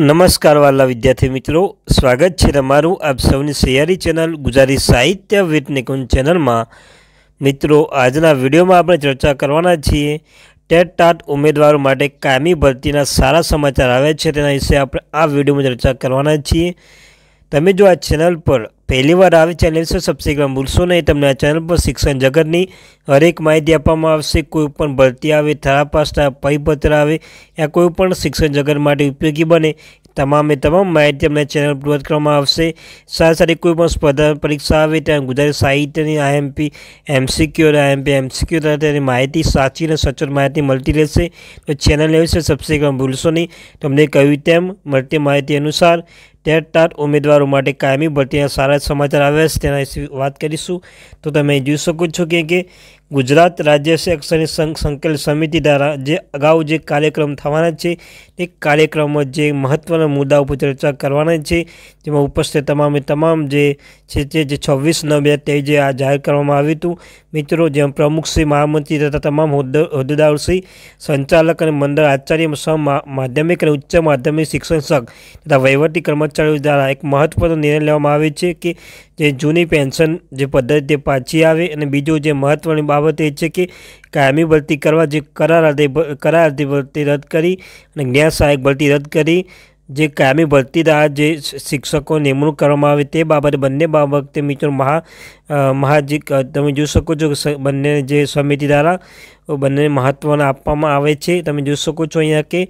નમસ્કાર વાલા વિદ્યાર્થી મિત્રો સ્વાગત છે તમારું આપ સૌની સહિયારી ચેનલ ગુજરાતી સાહિત્ય વિથ નિકુંજ ચેનલમાં મિત્રો આજના વિડીયોમાં આપણે ચર્ચા કરવાના છીએ ટેટ ટાટ ઉમેદવારો માટે કાયમી ભરતીના સારા સમાચાર આવ્યા છે તેના વિશે આપણે આ વિડીયોમાં ચર્ચા કરવાના છીએ તમે જો આ ચેનલ પર પહેલી વાર આવી ચેનલ છે સબસ્ક્રાઈબ ભૂલશો નહીં તમને આ ચેનલ પર શિક્ષણ જગતની હરેક માહિતી આપવામાં આવશે કોઈ પણ ભરતી આવે થરા પાસના પરિપત્ર આવે યા કોઈ પણ શિક્ષણ જગત માટે ઉપયોગી બને તમામે તમામ માહિતી અમને ચેનલ પર કરવામાં આવશે સાથે સાથે કોઈપણ પણ સ્પર્ધા પરીક્ષા આવે ત્યાં ગુજરાતી સાહિત્યની આઈએમપી એમસીક્યુ અને આઈએમપી એમસીક્યુ દ્વારા તેની માહિતી સાચી અને સચોટ માહિતી મળતી રહેશે તો ચેનલ લેવી છે સબસ્ક્રાઈબ ભૂલશો નહીં તમને કહ્યું તેમ મળતી માહિતી અનુસાર ટેટ ટાટ ઉમેદવારો માટે કાયમી ભરતીના સારા સમાચાર આવ્યા છે તેના વિશે વાત કરીશું તો તમે જોઈ શકો છો કે ગુજરાત રાજ્ય શૈક્ષણિક સંઘ સંકલિત સમિતિ દ્વારા જે અગાઉ જે કાર્યક્રમ થવાના છે તે કાર્યક્રમમાં જે મહત્ત્વના મુદ્દા ઉપર ચર્ચા કરવાના છે જેમાં ઉપસ્થિત તમામે તમામ જે છે તે જે છવ્વીસ નવ બે તે જે આ જાહેર કરવામાં આવ્યું હતું મિત્રો જેમ પ્રમુખ શ્રી મહામંત્રી તથા તમામ હોદ્દેદાર શ્રી સંચાલક અને મંડળ આચાર્ય સહ માધ્યમિક અને ઉચ્ચ માધ્યમિક શિક્ષણ સંઘ તથા વહીવટી કર્મચારીઓ દ્વારા એક મહત્ત્વનો નિર્ણય લેવામાં આવે છે કે જે જૂની પેન્શન જે પદ્ધતિ પાછી આવે અને બીજું જે મહત્ત્વની બાબત બાબત એ છે કે કાયમી ભરતી કરવા જે કરાર કરારથી ભરતી રદ કરી અને જ્ઞાન સહાયક ભરતી રદ કરી જે કાયમી ભરતી રાહ જે શિક્ષકો નિમણૂક કરવામાં આવે તે બાબતે બંને બાબતે મિત્રો મહા મહા તમે જોઈ શકો છો બંને જે સમિતિ દ્વારા બંને મહત્ત્વના આપવામાં આવે છે તમે જોઈ શકો છો અહીંયા કે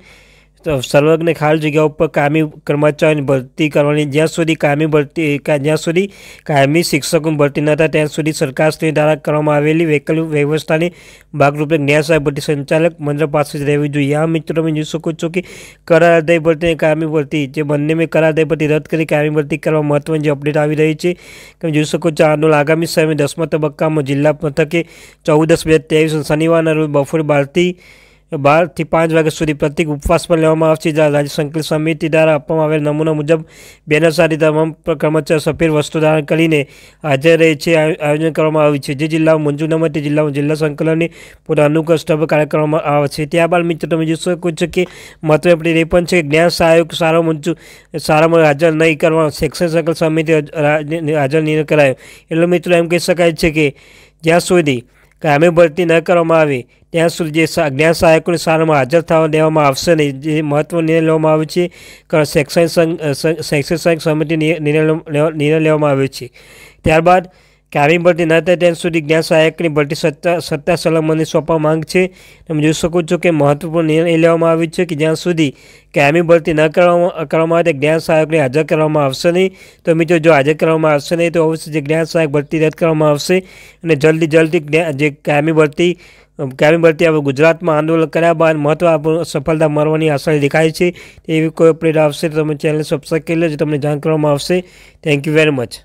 સર્વજ્ઞ ખાલ જગ્યા ઉપર કામી કર્મચારીઓની ભરતી કરવાની જ્યાં સુધી કામી ભરતી જ્યાં સુધી કાયમી શિક્ષકોની ભરતી ન થાય ત્યાં સુધી સરકારશ્રી દ્વારા કરવામાં આવેલી વૈકલ્પિક વ્યવસ્થાની ભાગરૂપે ન્યાય સાહેબ ભરતી સંચાલક મંડળ પાસે જ રહેવી જોઈએ આ મિત્રો તમે જોઈ શકો છો કે કરારદાય ભરતી અને કાયમી ભરતી જે બંને મેં કરારદાય ભરતી રદ કરી કાયમી ભરતી કરવા મહત્વની જે અપડેટ આવી રહી છે તમે જોઈ શકો છો આંદોલન આગામી સમયે દસમા તબક્કામાં જિલ્લા મથકે ચૌદ દસ બે હજાર ત્રેવીસ શનિવારના રોજ બપોરે બારથી બારથી પાંચ વાગ્યા સુધી પ્રત્યેક ઉપવાસ પર લેવામાં આવશે રાજ્ય સંકલિત સમિતિ દ્વારા આપવામાં આવેલ નમૂના મુજબ બેનર સાથે તમામ કર્મચારીઓ સફેદ વસ્તુ ધારણ કરીને હાજર રહે છે આયોજન કરવામાં આવ્યું છે જે જિલ્લાઓ મંજૂર ન તે જિલ્લામાં જિલ્લા સંકલનની પોતાનું કષ્ટભ કાર્યક્રમમાં આવે છે ત્યારબાદ મિત્રો તમે જોઈ શકો છો કે મહત્વ આપણી એ પણ છે જ્ઞાન સહાયક સારો મંજૂર સારામાં હાજર નહીં કરવા શિક્ષણ સંકલન સમિતિ હાજર નહીં કરાયો એટલે મિત્રો એમ કહી શકાય છે કે જ્યાં સુધી કામે ભરતી ન કરવામાં આવે ત્યાં સુધી જે અજ્ઞાન સહાયકોની શાળામાં હાજર થવા દેવામાં આવશે નહીં જે મહત્વ નિર્ણય લેવામાં આવે છે શૈક્ષણિક સંઘ શૈક્ષણિક સંઘ સમિતિ નિર્ણય નિર્ણય લેવામાં આવ્યો છે ત્યારબાદ કે ભરતી ન થાય ત્યાં સુધી જ્ઞાન સહાયકની ભરતી સત્તા સત્તા સલામતની સોંપવા માંગ છે તમે જોઈ શકો છો કે મહત્વપૂર્ણ નિર્ણય લેવામાં આવ્યો છે કે જ્યાં સુધી કાયમી ભરતી ન કરવામાં કરવામાં આવે તે જ્ઞાન સહાયકને હાજર કરવામાં આવશે નહીં તો મિત્રો જો હાજર કરવામાં આવશે નહીં તો અવશ્ય જે જ્ઞાન સહાયક ભરતી રદ કરવામાં આવશે અને જલ્દી જલ્દી જે કાયમી ભરતી કાયમી ભરતી આપણે ગુજરાતમાં આંદોલન કર્યા બાદ મહત્વપૂર્ણ સફળતા મળવાની આશા દેખાય છે એવી કોઈ અપડેટ આવશે તો તમે ચેનલ સબસ્ક્રાઈબ કરી લેજો તમને જાણ કરવામાં આવશે થેન્ક યુ વેરી મચ